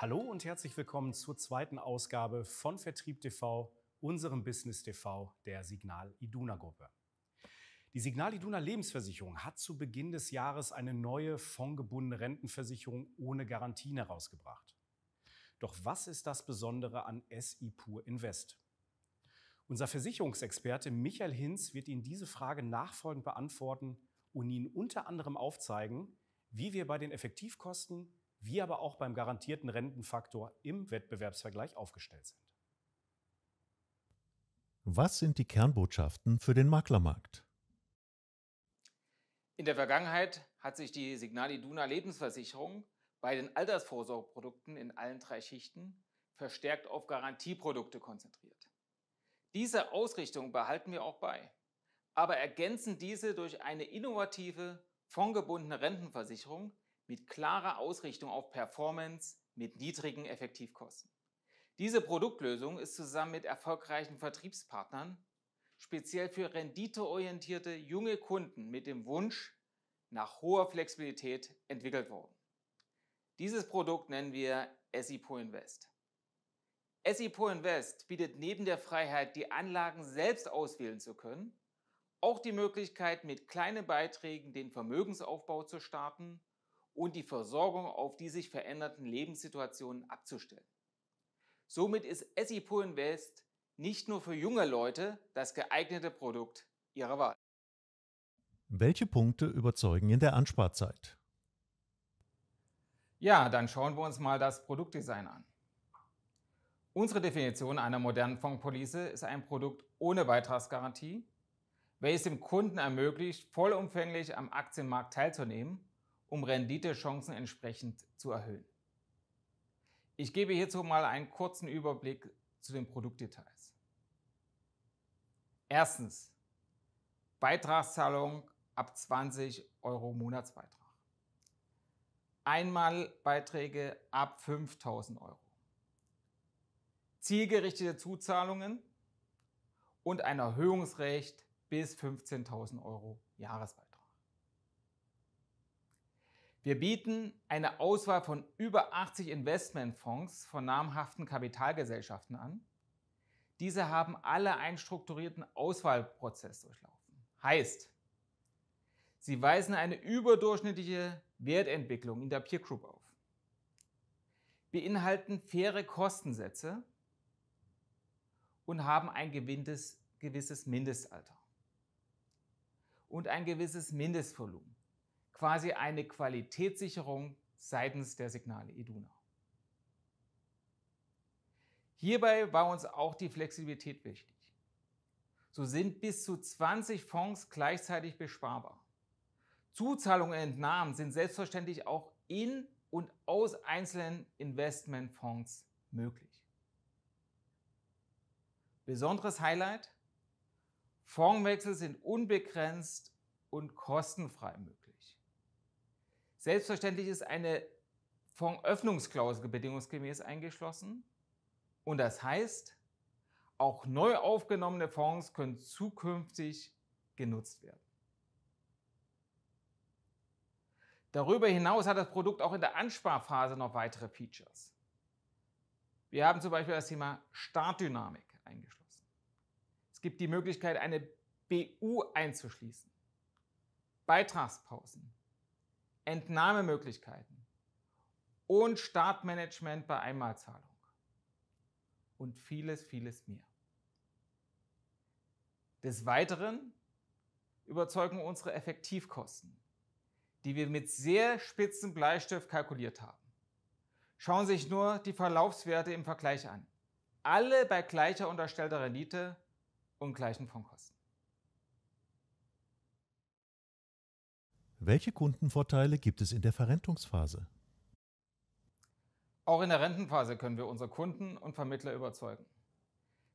Hallo und herzlich willkommen zur zweiten Ausgabe von Vertrieb TV, unserem Business TV der Signal Iduna Gruppe. Die Signal Iduna Lebensversicherung hat zu Beginn des Jahres eine neue fondgebundene Rentenversicherung ohne Garantien herausgebracht. Doch was ist das Besondere an SI Pur Invest? Unser Versicherungsexperte Michael Hinz wird Ihnen diese Frage nachfolgend beantworten und Ihnen unter anderem aufzeigen, wie wir bei den Effektivkosten, wie aber auch beim garantierten Rentenfaktor im Wettbewerbsvergleich aufgestellt sind. Was sind die Kernbotschaften für den Maklermarkt? In der Vergangenheit hat sich die Signal Iduna Lebensversicherung bei den Altersvorsorgeprodukten in allen drei Schichten verstärkt auf Garantieprodukte konzentriert. Diese Ausrichtung behalten wir auch bei, aber ergänzen diese durch eine innovative, fondgebundene Rentenversicherung, mit klarer Ausrichtung auf Performance mit niedrigen Effektivkosten. Diese Produktlösung ist zusammen mit erfolgreichen Vertriebspartnern speziell für renditeorientierte junge Kunden mit dem Wunsch nach hoher Flexibilität entwickelt worden. Dieses Produkt nennen wir SIPO Invest. SIPO Invest bietet neben der Freiheit, die Anlagen selbst auswählen zu können, auch die Möglichkeit, mit kleinen Beiträgen den Vermögensaufbau zu starten und die Versorgung auf die sich veränderten Lebenssituationen abzustellen. Somit ist Essi Polen West nicht nur für junge Leute das geeignete Produkt ihrer Wahl. Welche Punkte überzeugen in der Ansparzeit? Ja, dann schauen wir uns mal das Produktdesign an. Unsere Definition einer modernen Fondspolice ist ein Produkt ohne Beitragsgarantie, welches dem Kunden ermöglicht, vollumfänglich am Aktienmarkt teilzunehmen um Renditechancen entsprechend zu erhöhen. Ich gebe hierzu mal einen kurzen Überblick zu den Produktdetails. Erstens, Beitragszahlung ab 20 Euro Monatsbeitrag. Einmalbeiträge ab 5000 Euro. Zielgerichtete Zuzahlungen und ein Erhöhungsrecht bis 15.000 Euro Jahresbeitrag. Wir bieten eine Auswahl von über 80 Investmentfonds von namhaften Kapitalgesellschaften an. Diese haben alle einen strukturierten Auswahlprozess durchlaufen. Heißt, sie weisen eine überdurchschnittliche Wertentwicklung in der Peer Group auf, beinhalten faire Kostensätze und haben ein gewisses Mindestalter und ein gewisses Mindestvolumen quasi eine Qualitätssicherung seitens der Signale Iduna. Hierbei war uns auch die Flexibilität wichtig. So sind bis zu 20 Fonds gleichzeitig besparbar. Zuzahlungen und entnahmen sind selbstverständlich auch in und aus einzelnen Investmentfonds möglich. Besonderes Highlight, Fondswechsel sind unbegrenzt und kostenfrei möglich. Selbstverständlich ist eine Fondsöffnungsklausel bedingungsgemäß eingeschlossen. Und das heißt, auch neu aufgenommene Fonds können zukünftig genutzt werden. Darüber hinaus hat das Produkt auch in der Ansparphase noch weitere Features. Wir haben zum Beispiel das Thema Startdynamik eingeschlossen. Es gibt die Möglichkeit, eine BU einzuschließen, Beitragspausen, Entnahmemöglichkeiten und Startmanagement bei Einmalzahlung und vieles, vieles mehr. Des Weiteren überzeugen unsere Effektivkosten, die wir mit sehr spitzen Bleistift kalkuliert haben. Schauen Sie sich nur die Verlaufswerte im Vergleich an. Alle bei gleicher unterstellter Rendite und gleichen Fondkosten. Welche Kundenvorteile gibt es in der Verrentungsphase? Auch in der Rentenphase können wir unsere Kunden und Vermittler überzeugen.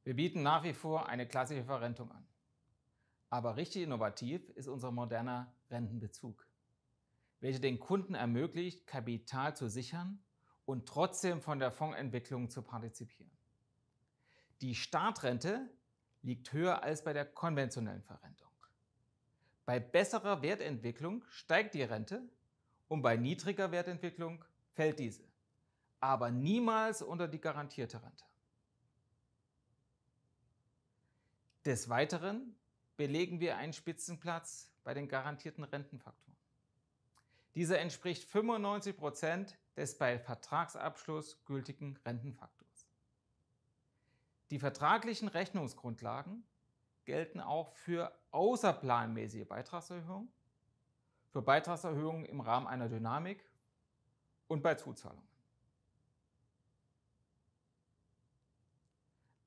Wir bieten nach wie vor eine klassische Verrentung an. Aber richtig innovativ ist unser moderner Rentenbezug, welcher den Kunden ermöglicht, Kapital zu sichern und trotzdem von der Fondsentwicklung zu partizipieren. Die Startrente liegt höher als bei der konventionellen Verrentung. Bei besserer Wertentwicklung steigt die Rente und bei niedriger Wertentwicklung fällt diese, aber niemals unter die garantierte Rente. Des Weiteren belegen wir einen Spitzenplatz bei den garantierten Rentenfaktoren. Dieser entspricht 95 Prozent des bei Vertragsabschluss gültigen Rentenfaktors. Die vertraglichen Rechnungsgrundlagen gelten auch für außerplanmäßige Beitragserhöhungen, für Beitragserhöhungen im Rahmen einer Dynamik und bei Zuzahlungen.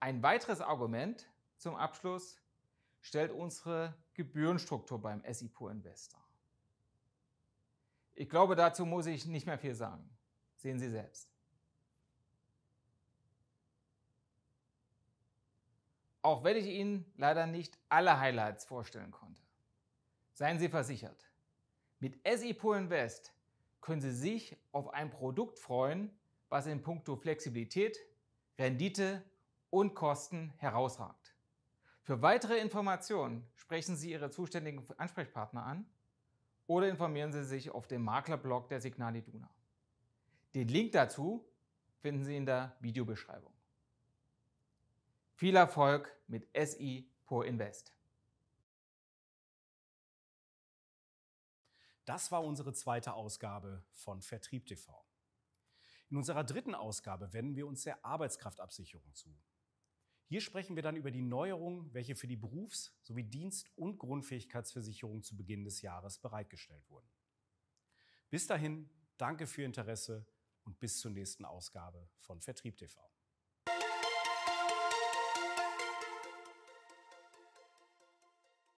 Ein weiteres Argument zum Abschluss stellt unsere Gebührenstruktur beim SIPO Investor. dar. Ich glaube, dazu muss ich nicht mehr viel sagen. Sehen Sie selbst. auch wenn ich Ihnen leider nicht alle Highlights vorstellen konnte. Seien Sie versichert, mit SIPO Invest können Sie sich auf ein Produkt freuen, was in puncto Flexibilität, Rendite und Kosten herausragt. Für weitere Informationen sprechen Sie Ihre zuständigen Ansprechpartner an oder informieren Sie sich auf dem Maklerblog der Signal Iduna. Den Link dazu finden Sie in der Videobeschreibung. Viel Erfolg mit SI Pro Invest. Das war unsere zweite Ausgabe von Vertrieb TV. In unserer dritten Ausgabe wenden wir uns der Arbeitskraftabsicherung zu. Hier sprechen wir dann über die Neuerungen, welche für die Berufs- sowie Dienst- und Grundfähigkeitsversicherung zu Beginn des Jahres bereitgestellt wurden. Bis dahin, danke für Ihr Interesse und bis zur nächsten Ausgabe von Vertrieb TV.